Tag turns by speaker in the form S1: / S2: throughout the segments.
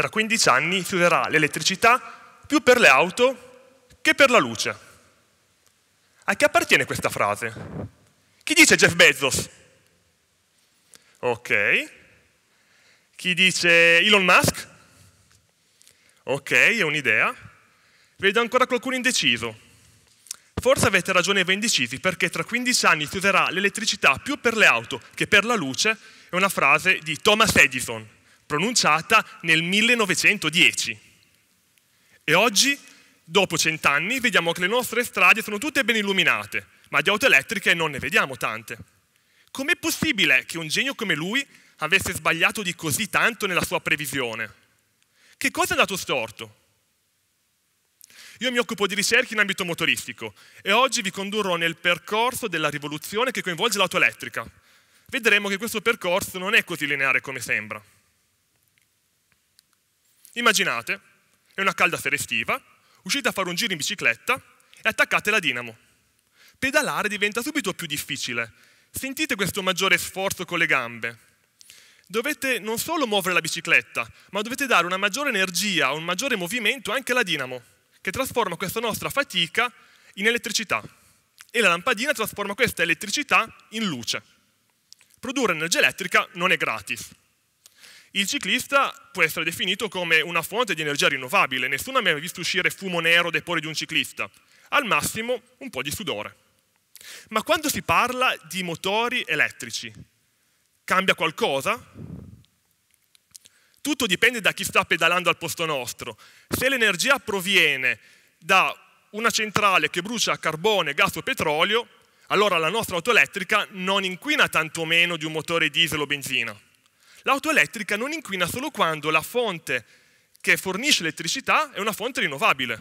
S1: tra 15 anni fiorerà l'elettricità più per le auto che per la luce. A che appartiene questa frase? Chi dice Jeff Bezos? Ok. Chi dice Elon Musk? Ok, è un'idea. Vedo ancora qualcuno indeciso. Forse avete ragione voi indecisi, perché tra 15 anni si userà l'elettricità più per le auto che per la luce, è una frase di Thomas Edison, pronunciata nel 1910. E oggi, dopo cent'anni, vediamo che le nostre strade sono tutte ben illuminate, ma di auto elettriche non ne vediamo tante. Com'è possibile che un genio come lui avesse sbagliato di così tanto nella sua previsione? Che cosa è andato storto? Io mi occupo di ricerche in ambito motoristico e oggi vi condurrò nel percorso della rivoluzione che coinvolge l'auto elettrica. Vedremo che questo percorso non è così lineare come sembra. Immaginate, è una calda sera estiva, uscite a fare un giro in bicicletta e attaccate la dinamo. Pedalare diventa subito più difficile. Sentite questo maggiore sforzo con le gambe. Dovete non solo muovere la bicicletta, ma dovete dare una maggiore energia, un maggiore movimento anche alla dinamo, che trasforma questa nostra fatica in elettricità. E la lampadina trasforma questa elettricità in luce. Produrre energia elettrica non è gratis, il ciclista può essere definito come una fonte di energia rinnovabile, nessuno ha mai visto uscire fumo nero dai pori di un ciclista, al massimo un po' di sudore. Ma quando si parla di motori elettrici, cambia qualcosa? Tutto dipende da chi sta pedalando al posto nostro. Se l'energia proviene da una centrale che brucia carbone, gas o petrolio, allora la nostra auto elettrica non inquina tanto meno di un motore diesel o benzina. L'auto elettrica non inquina solo quando la fonte che fornisce elettricità è una fonte rinnovabile,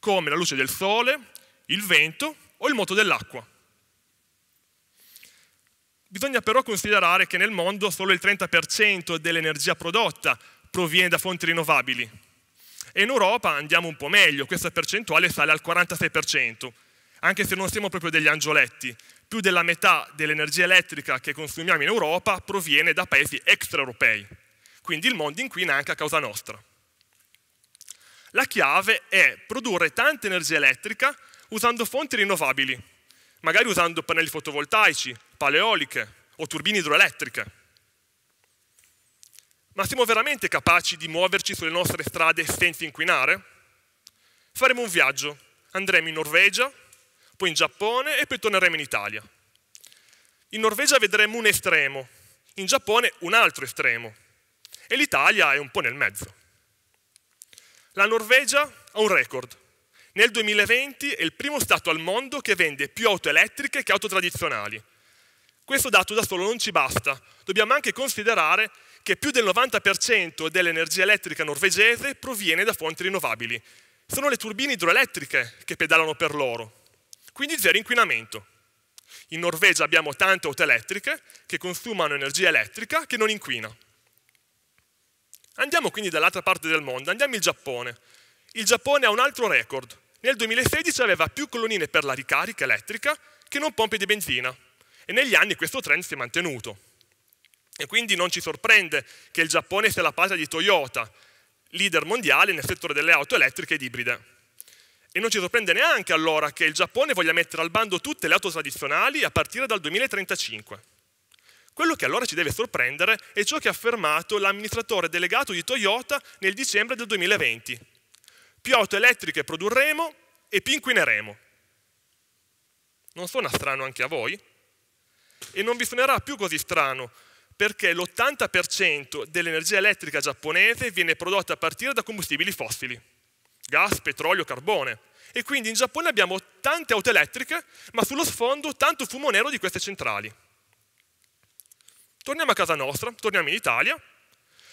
S1: come la luce del sole, il vento o il moto dell'acqua. Bisogna però considerare che nel mondo solo il 30% dell'energia prodotta proviene da fonti rinnovabili. E in Europa andiamo un po' meglio, questa percentuale sale al 46%, anche se non siamo proprio degli angioletti più della metà dell'energia elettrica che consumiamo in Europa proviene da paesi extraeuropei, quindi il mondo inquina anche a causa nostra. La chiave è produrre tanta energia elettrica usando fonti rinnovabili, magari usando pannelli fotovoltaici, paleoliche o turbine idroelettriche. Ma siamo veramente capaci di muoverci sulle nostre strade senza inquinare? Faremo un viaggio. Andremo in Norvegia, poi in Giappone e poi torneremo in Italia. In Norvegia vedremo un estremo, in Giappone un altro estremo e l'Italia è un po' nel mezzo. La Norvegia ha un record. Nel 2020 è il primo Stato al mondo che vende più auto elettriche che auto tradizionali. Questo dato da solo non ci basta, dobbiamo anche considerare che più del 90% dell'energia elettrica norvegese proviene da fonti rinnovabili. Sono le turbine idroelettriche che pedalano per loro quindi zero inquinamento. In Norvegia abbiamo tante auto elettriche che consumano energia elettrica che non inquina. Andiamo quindi dall'altra parte del mondo, andiamo in Giappone. Il Giappone ha un altro record. Nel 2016 aveva più colonnine per la ricarica elettrica che non pompe di benzina e negli anni questo trend si è mantenuto. E quindi non ci sorprende che il Giappone sia la patria di Toyota, leader mondiale nel settore delle auto elettriche ed ibride. E non ci sorprende neanche allora che il Giappone voglia mettere al bando tutte le auto tradizionali a partire dal 2035. Quello che allora ci deve sorprendere è ciò che ha affermato l'amministratore delegato di Toyota nel dicembre del 2020. Più auto elettriche produrremo e più inquineremo. Non suona strano anche a voi? E non vi suonerà più così strano, perché l'80% dell'energia elettrica giapponese viene prodotta a partire da combustibili fossili gas, petrolio, carbone. E quindi in Giappone abbiamo tante auto elettriche, ma sullo sfondo tanto fumo nero di queste centrali. Torniamo a casa nostra, torniamo in Italia.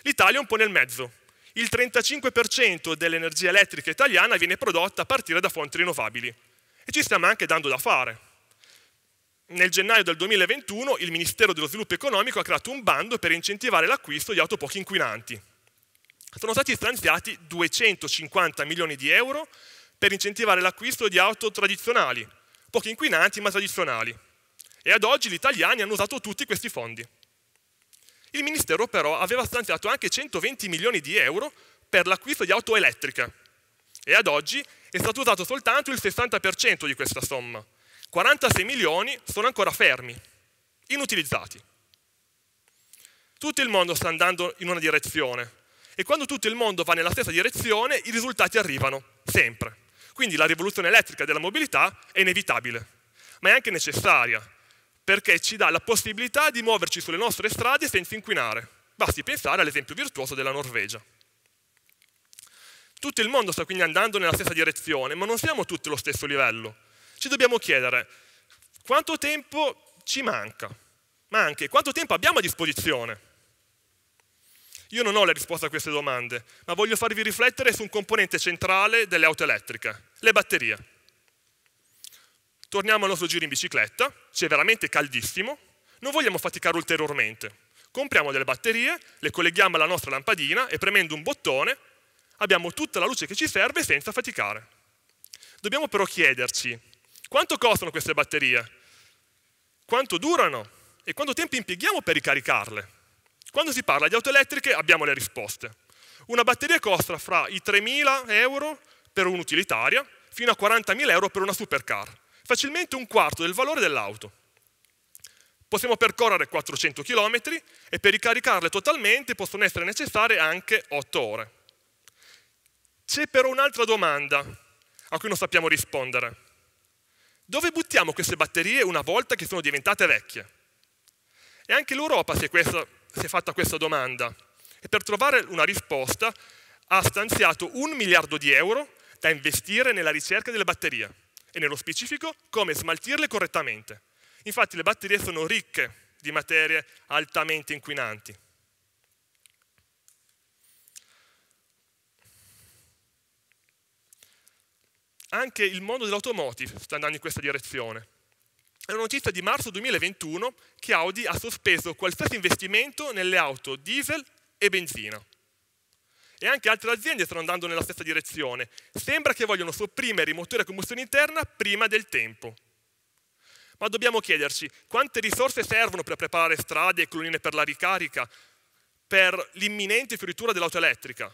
S1: L'Italia è un po' nel mezzo. Il 35% dell'energia elettrica italiana viene prodotta a partire da fonti rinnovabili. E ci stiamo anche dando da fare. Nel gennaio del 2021 il Ministero dello Sviluppo Economico ha creato un bando per incentivare l'acquisto di auto poco inquinanti sono stati stanziati 250 milioni di euro per incentivare l'acquisto di auto tradizionali, poco inquinanti ma tradizionali. E ad oggi gli italiani hanno usato tutti questi fondi. Il Ministero però aveva stanziato anche 120 milioni di euro per l'acquisto di auto elettriche e ad oggi è stato usato soltanto il 60% di questa somma. 46 milioni sono ancora fermi, inutilizzati. Tutto il mondo sta andando in una direzione, e quando tutto il mondo va nella stessa direzione, i risultati arrivano, sempre. Quindi la rivoluzione elettrica della mobilità è inevitabile, ma è anche necessaria, perché ci dà la possibilità di muoverci sulle nostre strade senza inquinare. Basti pensare all'esempio virtuoso della Norvegia. Tutto il mondo sta quindi andando nella stessa direzione, ma non siamo tutti allo stesso livello. Ci dobbiamo chiedere quanto tempo ci manca, ma anche quanto tempo abbiamo a disposizione. Io non ho la risposta a queste domande, ma voglio farvi riflettere su un componente centrale delle auto elettriche, le batterie. Torniamo al nostro giro in bicicletta, c'è veramente caldissimo, non vogliamo faticare ulteriormente. Compriamo delle batterie, le colleghiamo alla nostra lampadina e premendo un bottone abbiamo tutta la luce che ci serve senza faticare. Dobbiamo però chiederci quanto costano queste batterie, quanto durano e quanto tempo impieghiamo per ricaricarle. Quando si parla di auto elettriche abbiamo le risposte. Una batteria costa fra i 3.000 euro per un'utilitaria fino a 40.000 euro per una supercar, facilmente un quarto del valore dell'auto. Possiamo percorrere 400 km e per ricaricarle totalmente possono essere necessarie anche 8 ore. C'è però un'altra domanda a cui non sappiamo rispondere. Dove buttiamo queste batterie una volta che sono diventate vecchie? E anche l'Europa si è, questa, si è fatta questa domanda e per trovare una risposta ha stanziato un miliardo di euro da investire nella ricerca delle batterie e nello specifico come smaltirle correttamente. Infatti le batterie sono ricche di materie altamente inquinanti. Anche il mondo dell'automotive sta andando in questa direzione è una notizia di marzo 2021 che Audi ha sospeso qualsiasi investimento nelle auto diesel e benzina. E anche altre aziende stanno andando nella stessa direzione. Sembra che vogliono sopprimere i motori a combustione interna prima del tempo. Ma dobbiamo chiederci quante risorse servono per preparare strade e colonnine per la ricarica, per l'imminente fioritura dell'auto elettrica.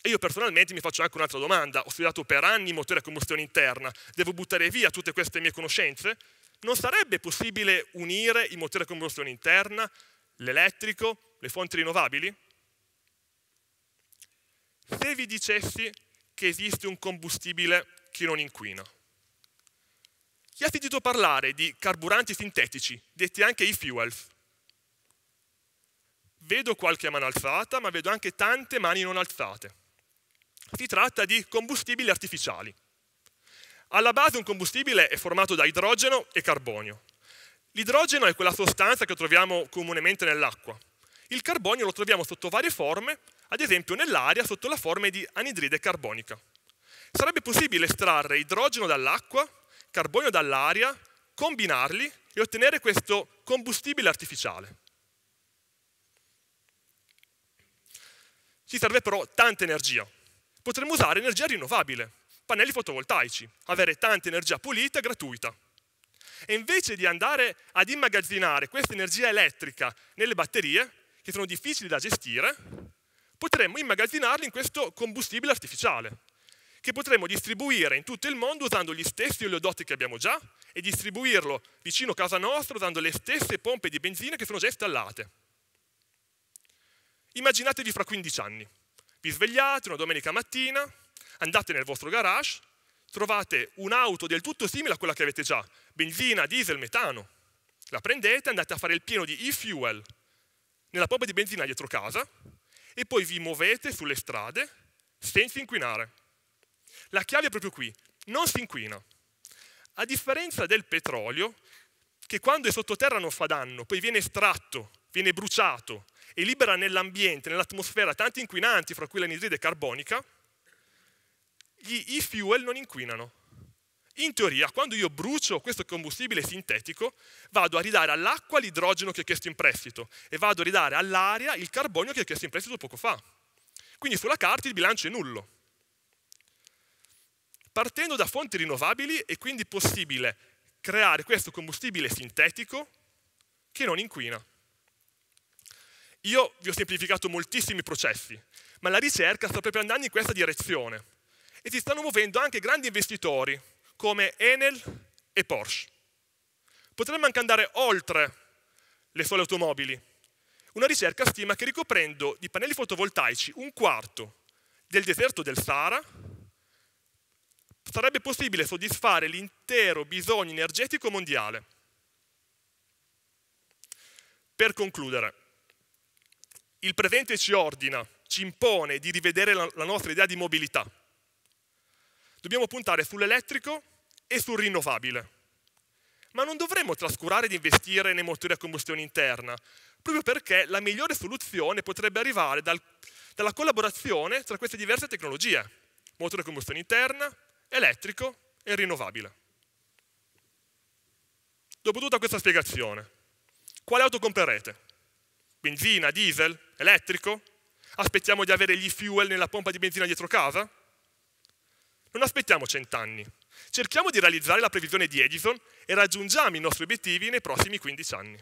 S1: E io personalmente mi faccio anche un'altra domanda. Ho studiato per anni i motori a combustione interna. Devo buttare via tutte queste mie conoscenze? non sarebbe possibile unire il motore a combustione interna, l'elettrico, le fonti rinnovabili? Se vi dicessi che esiste un combustibile che non inquina. Chi ha sentito parlare di carburanti sintetici, detti anche e-fuels? Vedo qualche mano alzata, ma vedo anche tante mani non alzate. Si tratta di combustibili artificiali. Alla base un combustibile è formato da idrogeno e carbonio. L'idrogeno è quella sostanza che troviamo comunemente nell'acqua. Il carbonio lo troviamo sotto varie forme, ad esempio nell'aria sotto la forma di anidride carbonica. Sarebbe possibile estrarre idrogeno dall'acqua, carbonio dall'aria, combinarli e ottenere questo combustibile artificiale. Ci serve però tanta energia. Potremmo usare energia rinnovabile, pannelli fotovoltaici, avere tanta energia pulita e gratuita. E invece di andare ad immagazzinare questa energia elettrica nelle batterie, che sono difficili da gestire, potremmo immagazzinarli in questo combustibile artificiale, che potremmo distribuire in tutto il mondo usando gli stessi oleodotti che abbiamo già e distribuirlo vicino a casa nostra usando le stesse pompe di benzina che sono già installate. Immaginatevi fra 15 anni. Vi svegliate una domenica mattina, andate nel vostro garage, trovate un'auto del tutto simile a quella che avete già, benzina, diesel, metano. La prendete, andate a fare il pieno di e-fuel nella pompa di benzina dietro casa e poi vi muovete sulle strade senza inquinare. La chiave è proprio qui, non si inquina. A differenza del petrolio, che quando è sottoterra non fa danno, poi viene estratto, viene bruciato e libera nell'ambiente, nell'atmosfera tanti inquinanti, fra cui l'anidride carbonica, gli, i fuel non inquinano. In teoria, quando io brucio questo combustibile sintetico, vado a ridare all'acqua l'idrogeno che ho chiesto in prestito e vado a ridare all'aria il carbonio che ho chiesto in prestito poco fa. Quindi sulla carta il bilancio è nullo. Partendo da fonti rinnovabili è quindi possibile creare questo combustibile sintetico che non inquina. Io vi ho semplificato moltissimi processi, ma la ricerca sta proprio andando in questa direzione e si stanno muovendo anche grandi investitori come Enel e Porsche. Potremmo anche andare oltre le sole automobili. Una ricerca stima che ricoprendo di pannelli fotovoltaici un quarto del deserto del Sahara, sarebbe possibile soddisfare l'intero bisogno energetico mondiale. Per concludere, il presente ci ordina, ci impone di rivedere la nostra idea di mobilità Dobbiamo puntare sull'elettrico e sul rinnovabile. Ma non dovremmo trascurare di investire nei motori a combustione interna, proprio perché la migliore soluzione potrebbe arrivare dal, dalla collaborazione tra queste diverse tecnologie, motore a combustione interna, elettrico e rinnovabile. Dopo tutta questa spiegazione, quale auto comprerete? Benzina, diesel, elettrico? Aspettiamo di avere gli fuel nella pompa di benzina dietro casa? Non aspettiamo cent'anni. Cerchiamo di realizzare la previsione di Edison e raggiungiamo i nostri obiettivi nei prossimi 15 anni.